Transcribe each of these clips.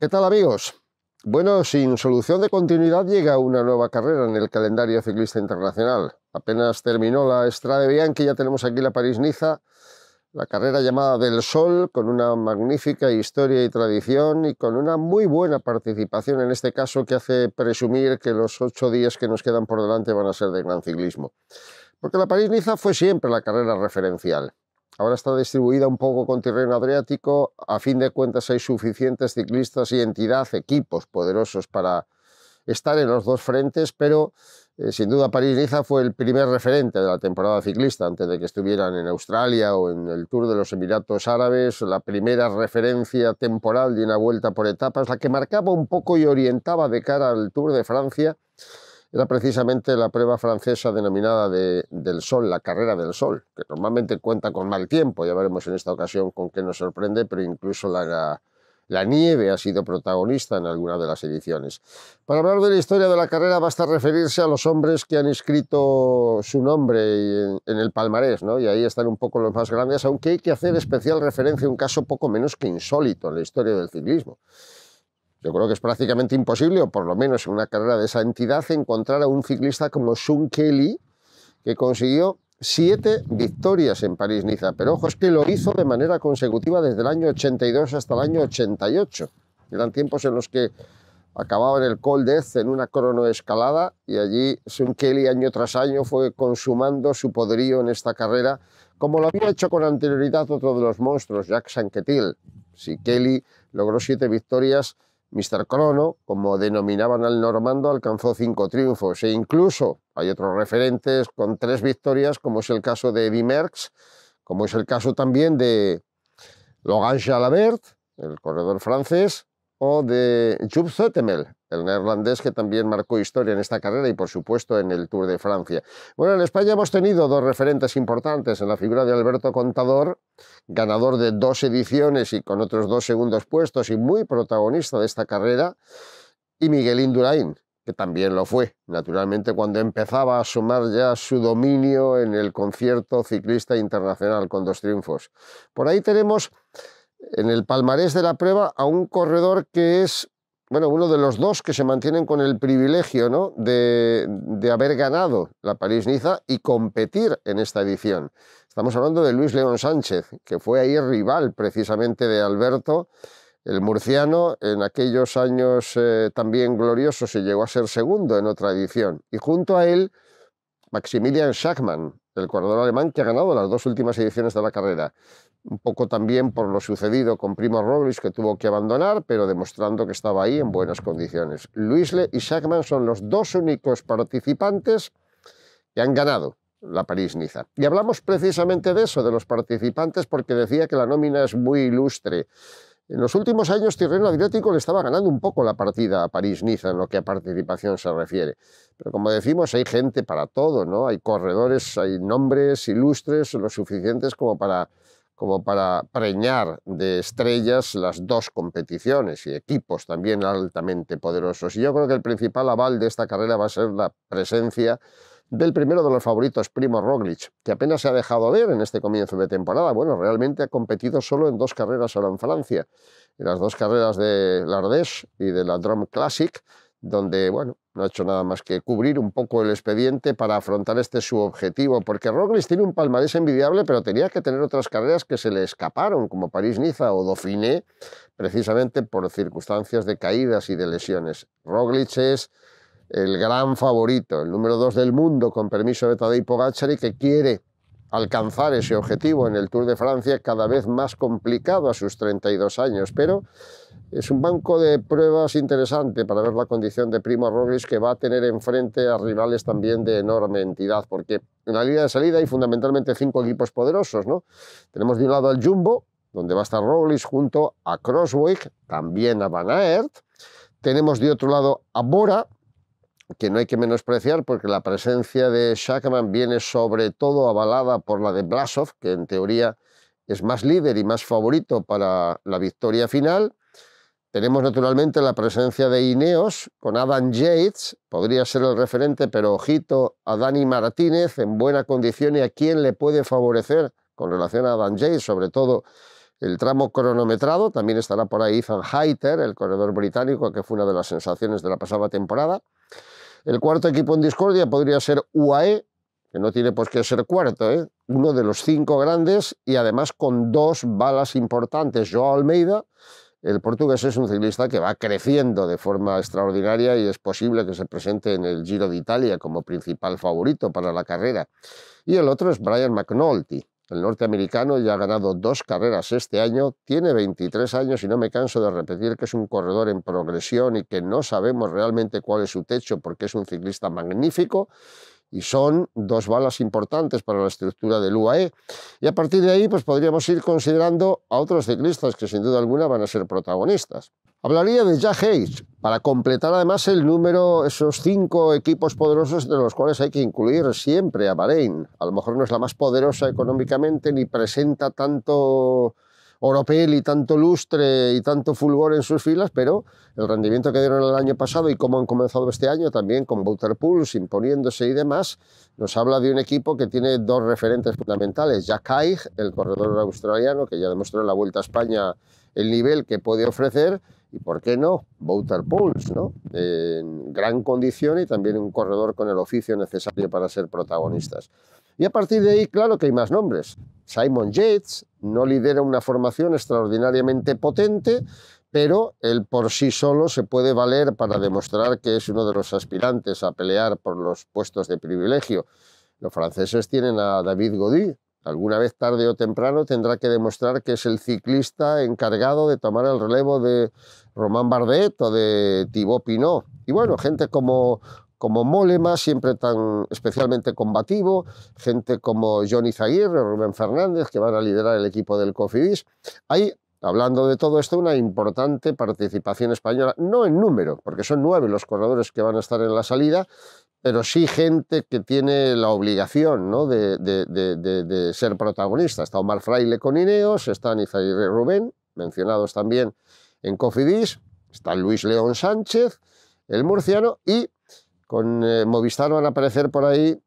¿Qué tal amigos? Bueno, sin solución de continuidad llega una nueva carrera en el calendario ciclista internacional. Apenas terminó la Estrada de Bianchi, ya tenemos aquí la París-Niza, la carrera llamada del Sol, con una magnífica historia y tradición y con una muy buena participación en este caso que hace presumir que los ocho días que nos quedan por delante van a ser de gran ciclismo. Porque la París-Niza fue siempre la carrera referencial. Ahora está distribuida un poco con terreno adriático. A fin de cuentas hay suficientes ciclistas y entidad, equipos poderosos para estar en los dos frentes, pero eh, sin duda París-Niza fue el primer referente de la temporada ciclista, antes de que estuvieran en Australia o en el Tour de los Emiratos Árabes, la primera referencia temporal de una vuelta por etapas, la que marcaba un poco y orientaba de cara al Tour de Francia era precisamente la prueba francesa denominada del Sol, la carrera del Sol, que normalmente cuenta con mal tiempo, ya veremos en esta ocasión con qué nos sorprende, pero incluso la, la nieve ha sido protagonista en alguna de las ediciones. Para hablar de la historia de la carrera basta referirse a los hombres que han escrito su nombre en, el palmarés, ¿no? y ahí están un poco los más grandes, aunque hay que hacer especial referencia a un caso poco menos que insólito en la historia del ciclismo. Yo creo que es prácticamente imposible, o por lo menos en una carrera de esa entidad, encontrar a un ciclista como Sean Kelly, que consiguió siete victorias en París-Niza. Pero ojo, es que lo hizo de manera consecutiva desde el año 82 hasta el año 88. Eran tiempos en los que acababa en el Col Death en una cronoescalada y allí Sean Kelly año tras año fue consumando su poderío en esta carrera, como lo había hecho con anterioridad otro de los monstruos, Jack Sanquetil. Si Kelly logró siete victorias, Mr. Crono, como denominaban al normando, alcanzó cinco triunfos e incluso hay otros referentes con tres victorias, como es el caso de Eddie Merckx, como es el caso también de Logan Jalabert, el corredor francés, o de Jupp el neerlandés que también marcó historia en esta carrera y por supuesto en el Tour de Francia. Bueno, en España hemos tenido dos referentes importantes en la figura de Alberto Contador, ganador de dos ediciones y con otros dos segundos puestos y muy protagonista de esta carrera, y Miguel Indurain, que también lo fue, naturalmente, cuando empezaba a sumar ya su dominio en el concierto ciclista internacional con dos triunfos. Por ahí tenemos en el palmarés de la prueba a un corredor que es bueno, uno de los dos que se mantienen con el privilegio ¿no? de, haber ganado la París-Niza y competir en esta edición. Estamos hablando de Luis León Sánchez, que fue ahí rival precisamente de Alberto, el murciano, en aquellos años eh, también gloriosos y llegó a ser segundo en otra edición. Y junto a él, Maximilian Schachmann, el corredor alemán que ha ganado las dos últimas ediciones de la carrera un poco también por lo sucedido con Primo Robles que tuvo que abandonar, pero demostrando que estaba ahí en buenas condiciones. Luis Le y Shackman son los dos únicos participantes que han ganado la París-Niza. Y hablamos precisamente de eso, de los participantes, porque decía que la nómina es muy ilustre. En los últimos años, Tirreno Adriático le estaba ganando un poco la partida a París-Niza en lo que a participación se refiere. Pero como decimos, hay gente para todo, ¿no? Hay corredores, hay nombres ilustres lo suficientes como para como para preñar de estrellas las dos competiciones y equipos también altamente poderosos. Y yo creo que el principal aval de esta carrera va a ser la presencia del primero de los favoritos, Primo Roglic, que apenas se ha dejado ver en este comienzo de temporada. Bueno, realmente ha competido solo en dos carreras ahora en Francia, en las dos carreras de la Ardèche y de la Drum Classic, donde, bueno, no ha hecho nada más que cubrir un poco el expediente para afrontar este su objetivo, porque Roglic tiene un palmarés envidiable, pero tenía que tener otras carreras que se le escaparon, como París-Niza o Dauphiné, precisamente por circunstancias de caídas y de lesiones. Roglic es el gran favorito, el número dos del mundo, con permiso de Tadej Pogacar, que quiere alcanzar ese objetivo en el Tour de Francia, cada vez más complicado a sus 32 años, pero es un banco de pruebas interesante para ver la condición de Primo Roglic que va a tener enfrente a rivales también de enorme entidad, porque en la línea de salida hay fundamentalmente cinco equipos poderosos, ¿no? Tenemos de un lado al Jumbo, donde va a estar Roglic junto a Crosswick, también a Van Tenemos de otro lado a Bora, que no hay que menospreciar porque la presencia de Shackman viene sobre todo avalada por la de Blasov, que en teoría es más líder y más favorito para la victoria final. Tenemos naturalmente la presencia de Ineos con Adam Yates, podría ser el referente, pero ojito a Dani Martínez en buena condición y a quién le puede favorecer con relación a Adam Yates, sobre todo el tramo cronometrado. También estará por ahí Ethan Heiter, el corredor británico, que fue una de las sensaciones de la pasada temporada. El cuarto equipo en discordia podría ser UAE, que no tiene por qué ser cuarto, ¿eh? uno de los cinco grandes y además con dos balas importantes. Joao Almeida, el portugués es un ciclista que va creciendo de forma extraordinaria y es posible que se presente en el Giro de Italia como principal favorito para la carrera. Y el otro es Brian McNulty, el norteamericano ya ha ganado dos carreras este año, tiene 23 años y no me canso de repetir que es un corredor en progresión y que no sabemos realmente cuál es su techo porque es un ciclista magnífico y son dos balas importantes para la estructura del UAE. Y a partir de ahí pues podríamos ir considerando a otros ciclistas que sin duda alguna van a ser protagonistas. Hablaría de Jack Hayes, para completar además el número, esos cinco equipos poderosos de los cuales hay que incluir siempre a Bahrein. A lo mejor no es la más poderosa económicamente ni presenta tanto oropel y tanto lustre y tanto fulgor en sus filas, pero el rendimiento que dieron el año pasado y cómo han comenzado este año también con Pools imponiéndose y demás, nos habla de un equipo que tiene dos referentes fundamentales, Jack Haig, el corredor australiano, que ya demostró en la Vuelta a España el nivel que puede ofrecer, y por qué no, Bouter ¿no? En gran condición y también un corredor con el oficio necesario para ser protagonistas. Y a partir de ahí, claro que hay más nombres. Simon Yates no lidera una formación extraordinariamente potente, pero él por sí solo se puede valer para demostrar que es uno de los aspirantes a pelear por los puestos de privilegio. Los franceses tienen a David Godí. Alguna vez tarde o temprano tendrá que demostrar que es el ciclista encargado de tomar el relevo de Román Bardet o de Thibaut Pinot. Y bueno, gente como como Molema, siempre tan especialmente combativo, gente como Johnny Zaguirre, Rubén Fernández, que van a liderar el equipo del Cofidis. Ahí, Hablando de todo esto, una importante participación española, no en número, porque son nueve los corredores que van a estar en la salida, pero sí gente que tiene la obligación ¿no? de, de, ser protagonista. Está Omar Fraile con Ineos, están Izaguirre Rubén, mencionados también en Cofidis, está Luis León Sánchez, el murciano, y con eh, Movistar van a aparecer por ahí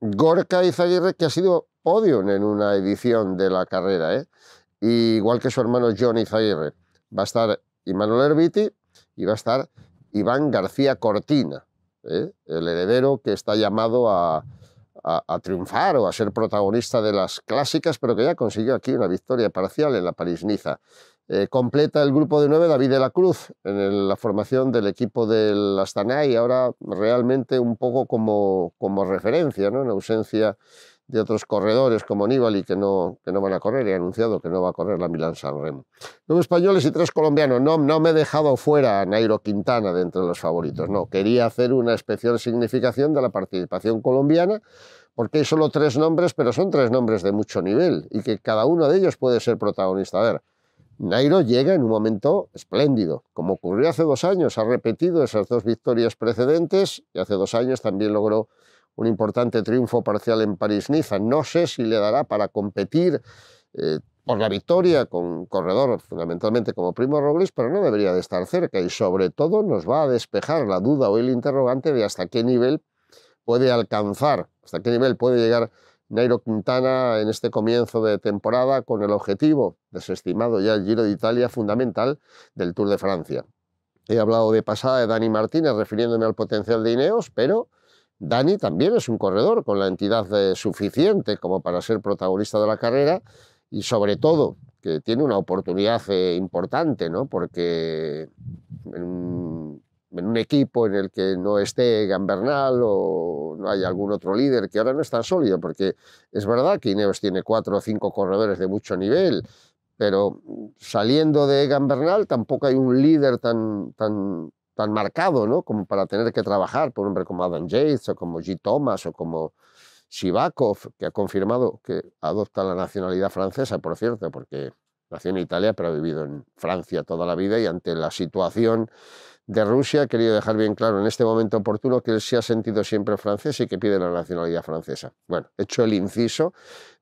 Gorka Izaguirre, que ha sido Odion en una edición de la carrera, ¿eh? igual que su hermano John Izaguirre. Va a estar Imanol Herbiti y va a estar Iván García Cortina, ¿eh? el heredero que está llamado a, a, triunfar o a ser protagonista de las clásicas, pero que ya consiguió aquí una victoria parcial en la París-Niza. Eh, completa el grupo de nueve David de la Cruz en la formación del equipo del Astana y ahora realmente un poco como, como referencia, ¿no? en ausencia de otros corredores como Nibali que no, que no van a correr y anunciado que no va a correr la Milan San Remo. Dos españoles y tres colombianos. No, no me he dejado fuera a Nairo Quintana dentro de los favoritos. No, quería hacer una especial significación de la participación colombiana porque hay solo tres nombres, pero son tres nombres de mucho nivel y que cada uno de ellos puede ser protagonista. A ver, Nairo llega en un momento espléndido, como ocurrió hace dos años, ha repetido esas dos victorias precedentes y hace dos años también logró un importante triunfo parcial en París-Niza. No sé si le dará para competir eh, por la victoria con corredor fundamentalmente como Primo Robles, pero no debería de estar cerca y sobre todo nos va a despejar la duda o el interrogante de hasta qué nivel puede alcanzar, hasta qué nivel puede llegar Nairo Quintana en este comienzo de temporada con el objetivo, desestimado ya el Giro de Italia, fundamental del Tour de Francia. He hablado de pasada de Dani Martínez refiriéndome al potencial de Ineos, pero Dani también es un corredor con la entidad suficiente como para ser protagonista de la carrera y sobre todo que tiene una oportunidad eh, importante, ¿no? porque en un equipo en el que no esté Gambernal o no hay algún otro líder que ahora no es tan sólido, porque es verdad que Ineos tiene cuatro o cinco corredores de mucho nivel, pero saliendo de Gambernal tampoco hay un líder tan, tan, tan marcado, ¿no? Como para tener que trabajar por un hombre como Adam Yates o como G. Thomas o como Shivakov, que ha confirmado que adopta la nacionalidad francesa, por cierto, porque nació en Italia, pero ha vivido en Francia toda la vida y ante la situación de Rusia quería querido dejar bien claro en este momento oportuno que él se ha sentido siempre francés y que pide la nacionalidad francesa. Bueno, hecho el inciso,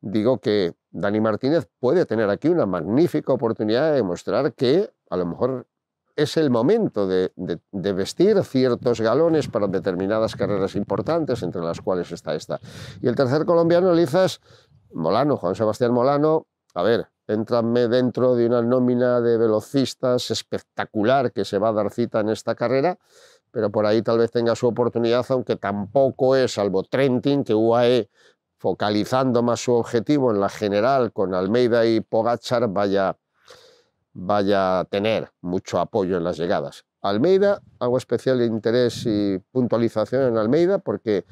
digo que Dani Martínez puede tener aquí una magnífica oportunidad de demostrar que a lo mejor es el momento de, vestir ciertos galones para determinadas carreras importantes, entre las cuales está esta. Y el tercer colombiano, Lizas Molano, Juan Sebastián Molano, a ver, entrarme dentro de una nómina de velocistas espectacular que se va a dar cita en esta carrera, pero por ahí tal vez tenga su oportunidad, aunque tampoco es, salvo Trentin, que UAE focalizando más su objetivo en la general con Almeida y Pogachar vaya, vaya a tener mucho apoyo en las llegadas. Almeida, hago especial interés y puntualización en Almeida porque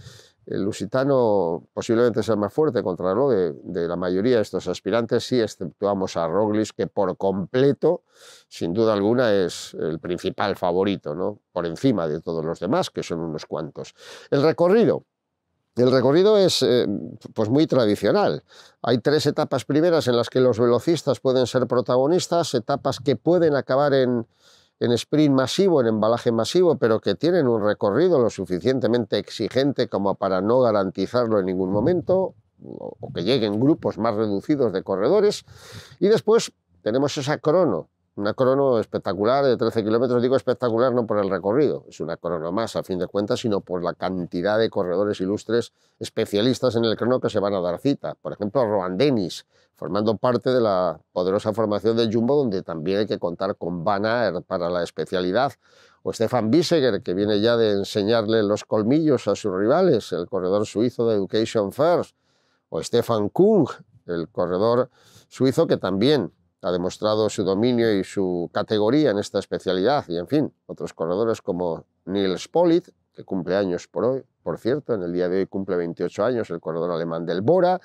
el lusitano posiblemente sea más fuerte contra lo de, la mayoría de estos aspirantes, si exceptuamos a Roglic, que por completo, sin duda alguna, es el principal favorito, ¿no? por encima de todos los demás, que son unos cuantos. El recorrido. El recorrido es eh, pues muy tradicional. Hay tres etapas primeras en las que los velocistas pueden ser protagonistas, etapas que pueden acabar en, en sprint masivo, en embalaje masivo, pero que tienen un recorrido lo suficientemente exigente como para no garantizarlo en ningún momento, o que lleguen grupos más reducidos de corredores. Y después tenemos esa crono, una crono espectacular de 13 kilómetros, digo espectacular no por el recorrido, es una crono más a fin de cuentas, sino por la cantidad de corredores ilustres especialistas en el crono que se van a dar cita. Por ejemplo, Rohan Dennis, formando parte de la poderosa formación de Jumbo, donde también hay que contar con Van Aert para la especialidad, o Stefan Biseger, que viene ya de enseñarle los colmillos a sus rivales, el corredor suizo de Education First, o Stefan Kung, el corredor suizo que también ha demostrado su dominio y su categoría en esta especialidad y, en fin, otros corredores como Nils Pollitt, que cumple años por hoy, por cierto, en el día de hoy cumple 28 años el corredor alemán del Bora,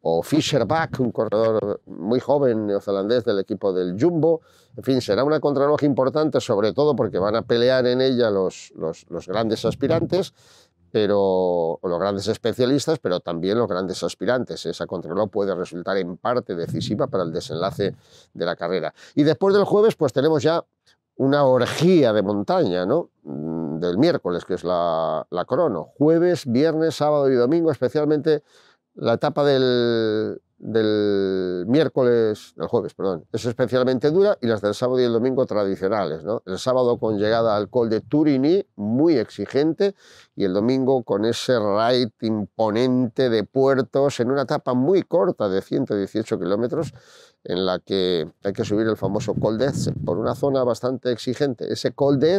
o Fischer Back, un corredor muy joven neozelandés del equipo del Jumbo. En fin, será una contrarreloj importante, sobre todo porque van a pelear en ella los, los, los grandes aspirantes pero los grandes especialistas, pero también los grandes aspirantes. Esa controló puede resultar en parte decisiva para el desenlace de la carrera. Y después del jueves, pues tenemos ya una orgía de montaña, ¿no? Mm, del miércoles, que es la, la crono. Jueves, viernes, sábado y domingo, especialmente la etapa del del miércoles, del jueves, perdón, es especialmente dura y las del sábado y el domingo tradicionales. ¿no? El sábado con llegada al col de Turini, muy exigente, y el domingo con ese raid imponente de puertos en una etapa muy corta de 118 kilómetros en la que hay que subir el famoso col de por una zona bastante exigente. Ese col de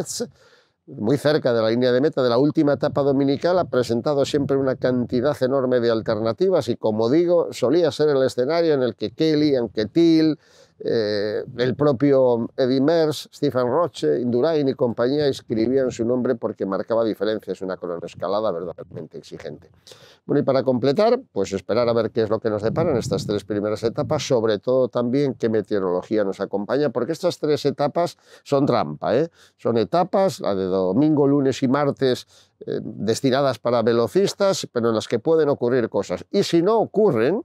muy cerca de la línea de meta de la última etapa dominical, ha presentado siempre una cantidad enorme de alternativas y, como digo, solía ser el escenario en el que Kelly, Anquetil, eh, el propio Eddie Merz, Stephen Roche, Indurain y compañía escribían su nombre porque marcaba diferencias, una escalada verdaderamente exigente. Bueno, y para completar, pues esperar a ver qué es lo que nos deparan estas tres primeras etapas, sobre todo también qué meteorología nos acompaña, porque estas tres etapas son trampa, ¿eh? son etapas, la de domingo, lunes y martes eh, destinadas para velocistas, pero en las que pueden ocurrir cosas. Y si no ocurren,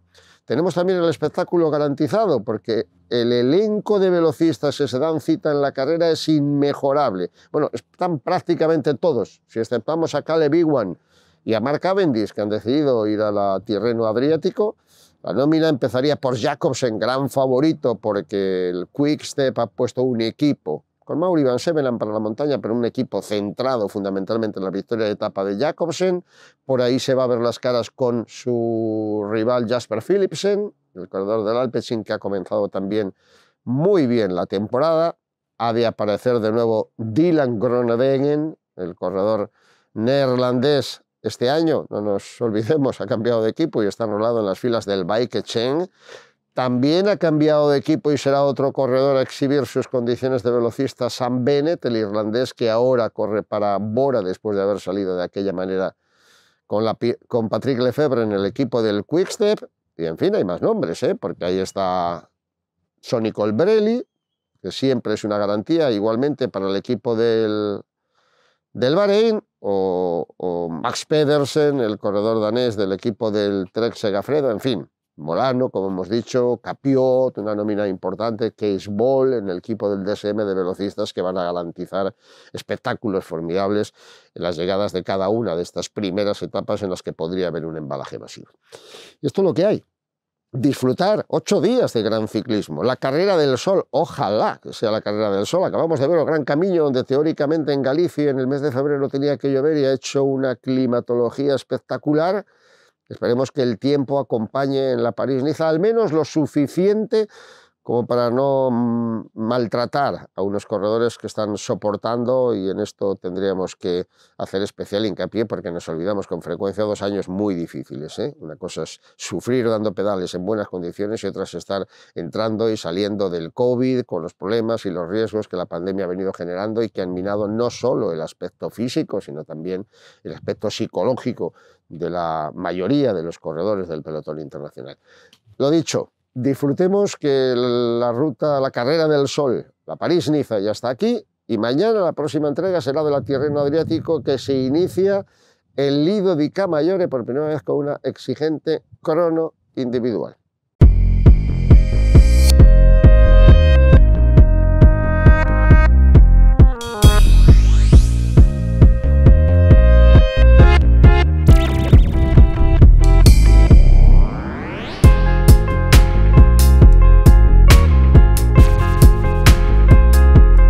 tenemos también el espectáculo garantizado, porque el elenco de velocistas que se dan cita en la carrera es inmejorable. Bueno, están prácticamente todos, si exceptamos a Caleb Ewan y a Mark Cavendish, que han decidido ir a la Tirreno Adriático. La nómina empezaría por Jacobs en gran favorito, porque el Quick Step ha puesto un equipo con Mauri Van para la montaña, pero un equipo centrado fundamentalmente en la victoria de etapa de Jacobsen. Por ahí se va a ver las caras con su rival Jasper Philipsen, el corredor del Alpecin, que ha comenzado también muy bien la temporada. Ha de aparecer de nuevo Dylan Groenewegen, el corredor neerlandés. Este año, no nos olvidemos, ha cambiado de equipo y está lado en las filas del Bike Cheng. También ha cambiado de equipo y será otro corredor a exhibir sus condiciones de velocista Sam Bennett, el irlandés que ahora corre para Bora después de haber salido de aquella manera con, Patrick Lefebvre en el equipo del Quickstep. Y en fin, hay más nombres, ¿eh? porque ahí está Sonny Colbrelli, que siempre es una garantía igualmente para el equipo del, del Bahrein, o, o Max Pedersen, el corredor danés del equipo del Trek Segafredo, en fin. Molano, como hemos dicho, Capiot, una nómina importante, Case Ball en el equipo del DSM de velocistas que van a garantizar espectáculos formidables en las llegadas de cada una de estas primeras etapas en las que podría haber un embalaje masivo. Y esto es lo que hay. Disfrutar ocho días de gran ciclismo. La carrera del sol, ojalá que sea la carrera del sol. Acabamos de ver el Gran Camino, donde teóricamente en Galicia en el mes de febrero tenía que llover y ha hecho una climatología espectacular Esperemos que el tiempo acompañe en la París-Niza al menos lo suficiente como para no mm, maltratar a unos corredores que están soportando y en esto tendríamos que hacer especial hincapié porque nos olvidamos con frecuencia dos años muy difíciles. ¿eh? Una cosa es sufrir dando pedales en buenas condiciones y otra es estar entrando y saliendo del COVID con los problemas y los riesgos que la pandemia ha venido generando y que han minado no solo el aspecto físico, sino también el aspecto psicológico de la mayoría de los corredores del pelotón internacional. Lo dicho, Disfrutemos que la ruta, la carrera del sol, la París-Niza, ya está aquí. Y mañana la próxima entrega será de la Tirreno Adriático, que se inicia el Lido di Camaiore por primera vez con una exigente crono individual.